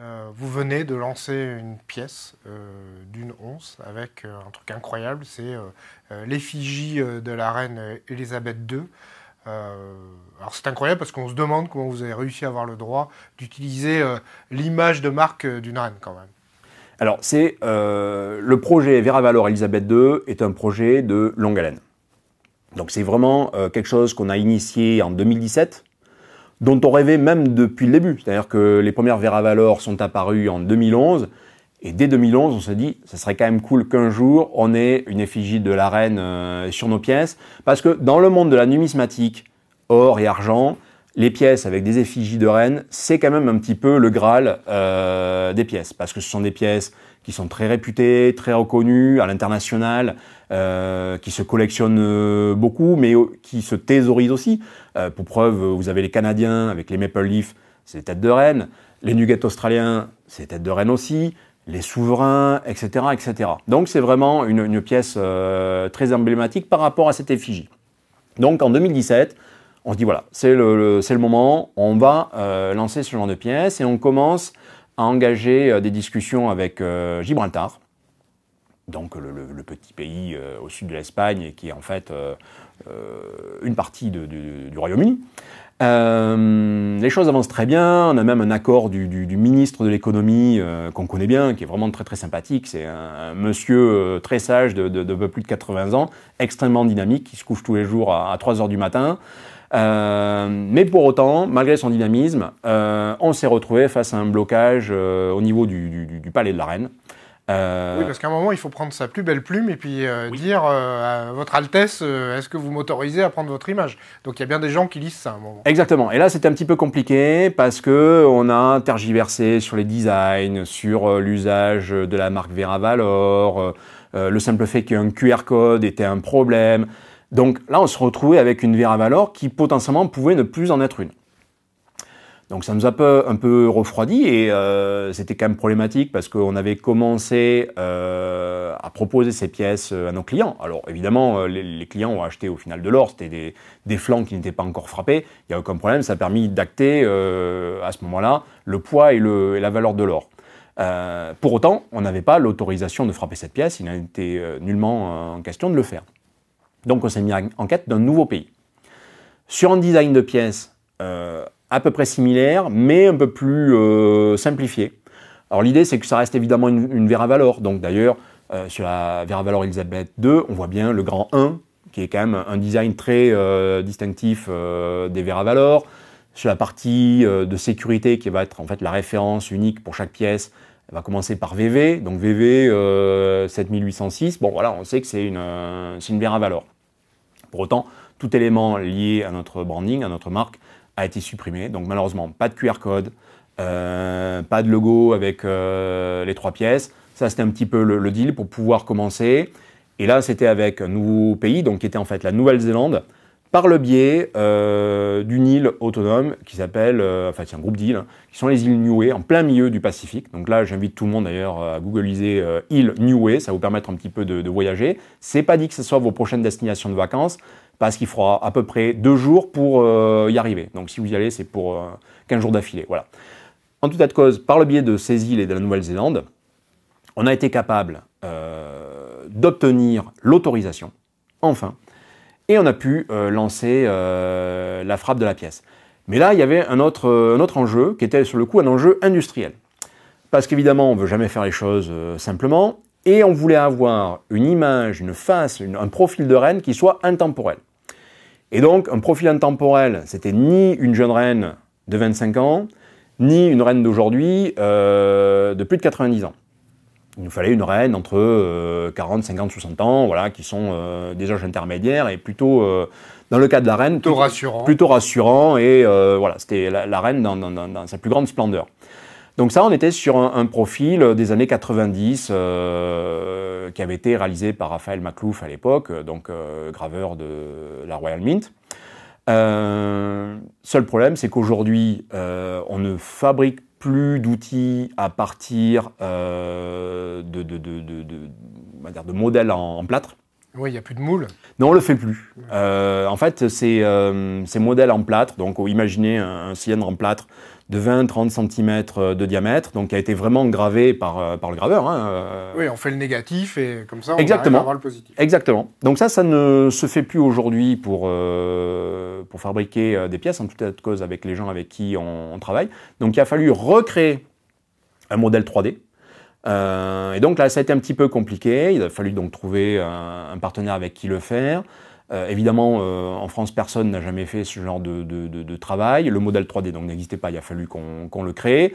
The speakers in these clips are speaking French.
Euh, vous venez de lancer une pièce euh, d'une once avec euh, un truc incroyable, c'est l'effigie de la reine Elisabeth II. alors c'est incroyable parce qu'on se demande comment vous avez réussi à avoir le droit d'utiliser l'image de marque d'une reine quand même. Alors c'est le projet Vera Valor Elisabeth II est un projet de longue haleine. Donc c'est vraiment quelque chose qu'on a initié en 2017 dont on rêvait même depuis le début. C'est-à-dire que les premières Vera Valor sont apparues en 2011, et dès 2011, on s'est dit, ça serait quand même cool qu'un jour, on ait une effigie de la reine euh, sur nos pièces, parce que dans le monde de la numismatique, or et argent, les pièces avec des effigies de reine c'est quand même un petit peu le Graal euh, des pièces, parce que ce sont des pièces qui sont très réputées, très reconnues à l'international, euh, qui se collectionnent euh, beaucoup, mais qui se thésaurisent aussi. Euh, pour preuve, vous avez les Canadiens avec les Maple Leafs, c'est les têtes de reine. Les Nuggets australiens, c'est tête têtes de reine aussi. Les souverains, etc. etc. Donc c'est vraiment une, pièce très emblématique par rapport à cette effigie. Donc en 2017, on se dit voilà, c'est le, le, moment, on va lancer ce genre de pièce et on commence à engager des discussions avec Gibraltar donc le, petit pays euh, au sud de l'Espagne qui est en fait euh, euh, une partie du Royaume-Uni. les choses avancent très bien, on a même un accord du, ministre de l'économie qu'on connaît bien, qui est vraiment très très sympathique, c'est un, monsieur très sage de, peu plus de 80 ans, extrêmement dynamique, qui se couche tous les jours à, 3h du matin. mais pour autant, malgré son dynamisme, on s'est retrouvé face à un blocage au niveau du, palais de la reine. Euh, oui, parce qu'à un moment, il faut prendre sa plus belle plume et puis euh, dire euh, à Votre Altesse, est-ce que vous m'autorisez à prendre votre image Donc il y a bien des gens qui lisent ça à un moment. Exactement. Et là, c'était un petit peu compliqué parce que on a tergiversé sur les designs, sur l'usage de la marque Vera Valor, le simple fait qu'un QR code était un problème. Donc là, on se retrouvait avec une Vera Valor qui potentiellement pouvait ne plus en être une. Donc ça nous a un peu refroidi et euh, c'était quand même problématique parce qu'on avait commencé euh, à proposer ces pièces euh, à nos clients. Alors évidemment, les, clients ont acheté au final de l'or, c'était des, flancs qui n'étaient pas encore frappés, il n'y a aucun problème, ça a permis d'acter à ce moment-là le poids et, la valeur de l'or. pour autant, on n'avait pas l'autorisation de frapper cette pièce, il n'était nullement en question de le faire. Donc on s'est mis en quête d'un nouveau pays. Sur un design de pièces à peu près similaire, mais un peu plus euh, simplifié. Alors l'idée, c'est que ça reste évidemment une, une Vera Valor. Donc d'ailleurs, euh, sur la Vera Valor Elizabeth II, on voit bien le grand 1, qui est quand même un design très euh, distinctif des Vera Valor. Sur la partie de sécurité, qui va être en fait la référence unique pour chaque pièce, elle va commencer par VV. Donc VV 7806, bon voilà, on sait que c'est une, une Vera Valor. Pour autant, tout élément lié à notre branding, à notre marque, a été supprimé. Donc malheureusement, pas de QR code, euh, pas de logo avec euh, les trois pièces. Ça, c'était un petit peu le, deal pour pouvoir commencer. Et là, c'était avec un nouveau pays, donc qui était en fait la Nouvelle-Zélande, par le biais euh, d'une île autonome qui s'appelle, euh, enfin c'est un groupe d'îles, hein, qui sont les îles Niue, en plein milieu du Pacifique. Donc là, j'invite tout le monde d'ailleurs euh, à googliser îles île Niue, ça vous permettre un petit peu de, voyager. voyager. C'est pas dit que ce soit vos prochaines destinations de vacances, parce qu'il fera à peu près deux jours pour y arriver. Donc si vous y allez, c'est pour 15 jours d'affilée, voilà. En tout cas de cause, par le biais de ces îles et de la Nouvelle-Zélande, on a été capable d'obtenir l'autorisation, enfin, et on a pu euh, lancer euh, la frappe de la pièce. Mais là, il y avait un autre, euh, autre enjeu qui était sur le coup un enjeu industriel. Parce qu'évidemment, on ne veut jamais faire les choses simplement, et on voulait avoir une image, une face, un profil de reine qui soit intemporel. Et donc, un profil intemporel, c'était ni une jeune reine de 25 ans, ni une reine d'aujourd'hui de plus de 90 ans il nous fallait une reine entre 40, 50, 60 ans, voilà, qui sont euh, des âges intermédiaires et plutôt, euh, dans le cas de la reine, plutôt, rassurant. Plutôt rassurant et euh, voilà, c'était la, reine dans, sa plus grande splendeur. Donc ça, on était sur un, profil des années 90 qui avait été réalisé par Raphaël Maclouf à l'époque, donc graveur de la Royal Mint. seul problème, c'est qu'aujourd'hui, on ne fabrique plus d'outils à partir euh, de, modèles en plâtre. Oui, il n'y a plus de moule. Non, on ne le fait plus. Euh, en fait, c'est euh, ces en plâtre. Donc, oh, imaginez un, cylindre en plâtre de 20-30 cm de diamètre, donc qui a été vraiment gravé par, euh, par le graveur. Hein, euh. Oui, on fait le négatif et comme ça, on Exactement. le positif. Exactement. Donc ça, ça ne se fait plus aujourd'hui pour, pour fabriquer des pièces, en toute de cause avec les gens avec qui on, on travaille. Donc il a fallu recréer un modèle 3D, euh, et donc là, ça a été un petit peu compliqué. Il a fallu donc trouver euh, un, partenaire avec qui le faire. Euh, évidemment, en France, personne n'a jamais fait ce genre de, travail. Le modèle 3D donc n'existait pas. Il a fallu qu'on le crée.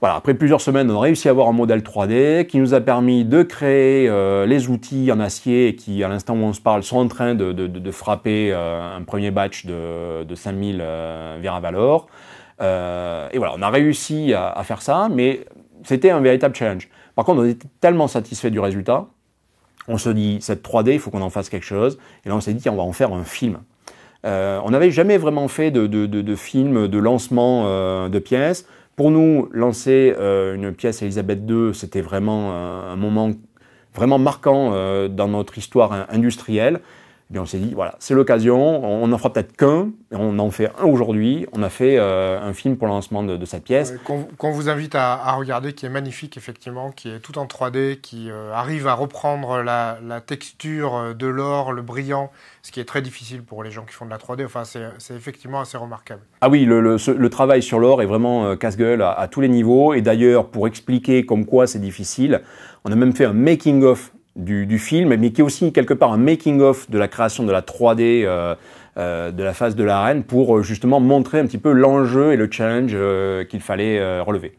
Voilà, après plusieurs semaines, on a réussi à avoir un modèle 3D qui nous a permis de créer les outils en acier qui, à l'instant où on se parle, sont en train de, frapper un premier batch de, 5000 ViraValor. Euh, et voilà, on a réussi à, à faire ça, mais c'était un véritable challenge. Par contre, on était tellement satisfait du résultat, on se dit, cette 3D, il faut qu'on en fasse quelque chose. Et là, on s'est dit, on va en faire un film. Euh, on n'avait jamais vraiment fait de, de, de, film, de lancement euh, de pièces. Pour nous, lancer euh, une pièce Elisabeth II, c'était vraiment un moment vraiment marquant dans notre histoire industrielle. Et on s'est dit, voilà, c'est l'occasion, on en fera peut-être qu'un, on en fait un aujourd'hui, on a fait euh, un film pour le lancement de, de cette pièce. Qu'on vous invite à, regarder, qui est magnifique effectivement, qui est tout en 3D, qui euh, arrive à reprendre la, texture euh, de l'or, le brillant, ce qui est très difficile pour les gens qui font de la 3D, enfin c'est effectivement assez remarquable. Ah oui, le, travail sur l'or est vraiment casse-gueule à, à tous les niveaux, et d'ailleurs pour expliquer comme quoi c'est difficile, on a même fait un making-of du, film, mais qui est aussi quelque part un making-of de la création de la 3D euh, euh, de la phase de l'arène pour euh, justement montrer un petit peu l'enjeu et le challenge qu'il fallait relever.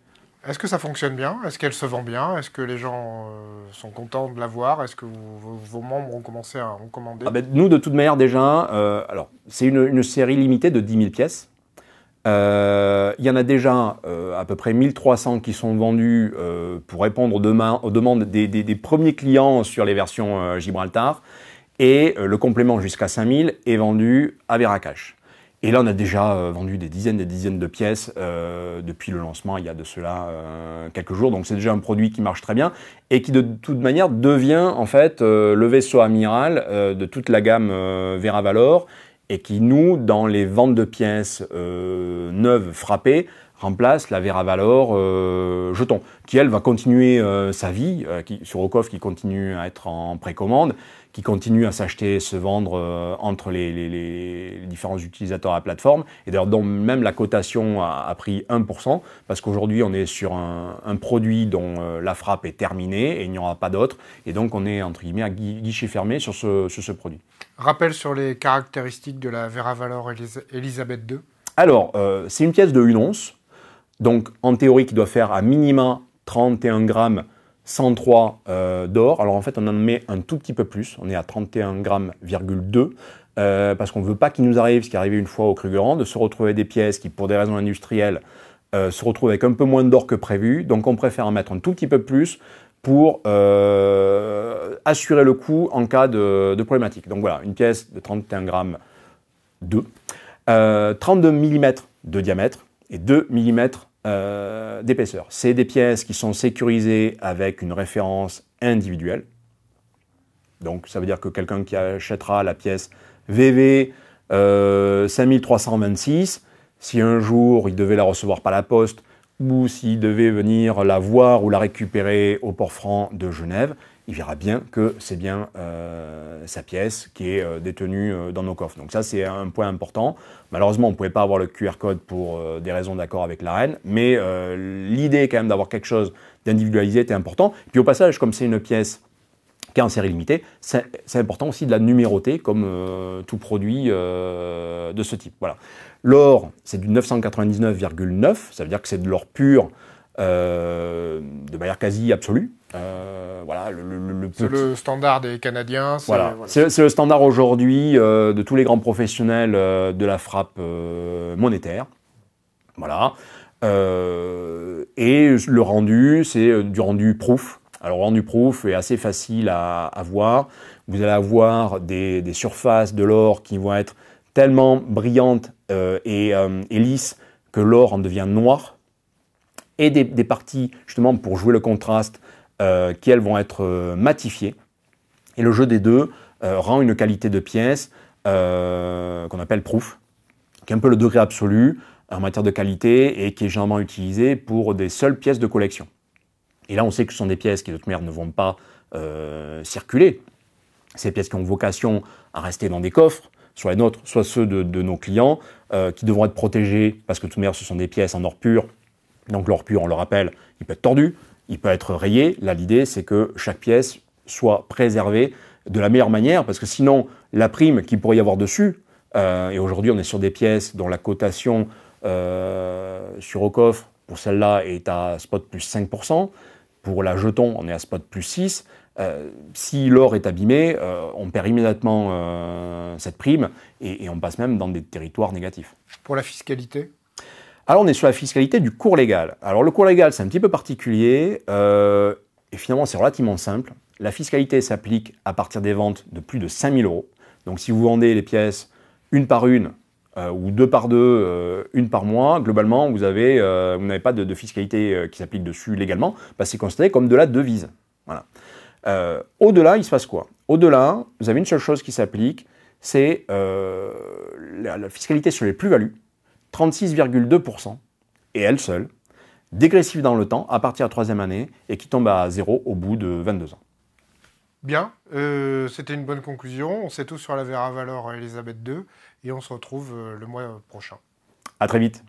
Est-ce que ça fonctionne bien Est-ce qu'elle se vend bien Est-ce que les gens sont contents de la voir Est-ce que vos membres ont commencé à en commander ah ben, Nous, de toute manière, déjà, alors c'est une, une, série limitée de 10 000 pièces. Euh, il y en a déjà euh, à peu près 1300 qui sont vendus euh, pour répondre aux demandes des, premiers clients sur les versions Gibraltar. Et le complément jusqu'à 5000 est vendu à Cash. Et là, on a déjà vendu des dizaines et des dizaines de pièces depuis le lancement, il y a de cela quelques jours. Donc c'est déjà un produit qui marche très bien et qui de toute manière devient en fait le vaisseau amiral de toute la gamme Vera Valor et qui, nous, dans les ventes de pièces euh, neuves frappées, remplace la Vera Valor euh, jeton, qui elle va continuer euh, sa vie euh, sur Okof qui continue à être en précommande, qui continue à s'acheter et se vendre entre les, différents utilisateurs à la plateforme, et d'ailleurs dont même la cotation a, pris 1%, parce qu'aujourd'hui on est sur un, produit dont la frappe est terminée et il n'y aura pas d'autre, et donc on est entre guillemets à guichet fermé sur ce, produit. Rappel sur les caractéristiques de la Vera Valor Elisabeth II alors, c'est une pièce de une once, donc en théorie qui doit faire à minima 31 g 103 d'or. Alors en fait, on en met un tout petit peu plus. On est à 31 grammes 2 euh, parce qu'on ne veut pas qu'il nous arrive ce qui est arrivé une fois au Krugerrand, de se retrouver des pièces qui, pour des raisons industrielles, euh, se retrouvent avec un peu moins d'or que prévu. Donc on préfère en mettre un tout petit peu plus pour euh, assurer le coût en cas de, problématique. Donc voilà, une pièce de 31 grammes 2, 32 mm de diamètre, et 2 mm euh, d'épaisseur. C'est des pièces qui sont sécurisées avec une référence individuelle. Donc ça veut dire que quelqu'un qui achètera la pièce VV 5326, euh, si un jour il devait la recevoir par la poste ou s'il devait venir la voir ou la récupérer au port franc de Genève, il verra bien que c'est bien euh, sa pièce qui est euh, détenue euh, dans nos coffres. Donc ça, c'est un point important. Malheureusement, on ne pouvait pas avoir le QR code pour des raisons d'accord avec reine, mais l'idée quand même d'avoir quelque chose d'individualisé était important. Puis au passage, comme c'est une pièce qui est en série limitée, c'est important aussi de la numéroter comme tout produit de ce type. Voilà. L'or, c'est du 999,9, ça veut dire que c'est de l'or pur de manière quasi absolue. Euh, voilà, le, C'est le standard des Canadiens. C'est, voilà. C'est, le standard aujourd'hui euh, de tous les grands professionnels euh, de la frappe monétaire. Voilà. et le rendu, c'est du rendu proof. Alors, rendu proof est assez facile à, à voir. Vous allez avoir des, surfaces de l'or qui vont être tellement brillantes et, lisses que l'or en devient noir. Et des, des parties, justement, pour jouer le contraste, euh, qui elles vont être euh, matifiées. Et le jeu des deux euh, rend une qualité de pièce qu'on appelle proof, qui est un peu le degré absolu en matière de qualité et qui est généralement utilisé pour des seules pièces de collection. Et là, on sait que ce sont des pièces qui, de toute manière, ne vont pas circuler. Ces pièces qui ont vocation à rester dans des coffres, soit les nôtres, soit ceux de, nos clients, qui devront être protégés parce que de toute manière, ce sont des pièces en or pur. Donc l'or pur, on le rappelle, il peut être tordu. Il peut être rayé. Là, l'idée, c'est que chaque pièce soit préservée de la meilleure manière, parce que sinon, la prime qu'il pourrait y avoir dessus, euh, et aujourd'hui, on est sur des pièces dont la cotation euh, sur au coffre, pour celle-là, est à spot plus 5%. Pour la jeton, on est à spot plus 6. Euh, si l'or est abîmé, on perd immédiatement cette prime et, et on passe même dans des territoires négatifs. Pour la fiscalité alors on est sur la fiscalité du cours légal. Alors le cours légal c'est un petit peu particulier euh, et finalement c'est relativement simple. La fiscalité s'applique à partir des ventes de plus de 5000 euros. Donc si vous vendez les pièces une par une euh, ou deux par deux, euh, une par mois, globalement vous n'avez pas de, fiscalité qui s'applique dessus légalement, c'est considéré comme de la devise. Au-delà, il se passe quoi Au-delà, vous avez une seule chose qui s'applique, c'est la fiscalité sur les plus-values. 36,2%, et elle seule, dégressive dans le temps à partir de la troisième année et qui tombe à zéro au bout de 22 ans. Bien, euh, c'était une bonne conclusion. On sait tout sur la Vera Valor euh, Elisabeth II et on se retrouve euh, le mois prochain. À très vite.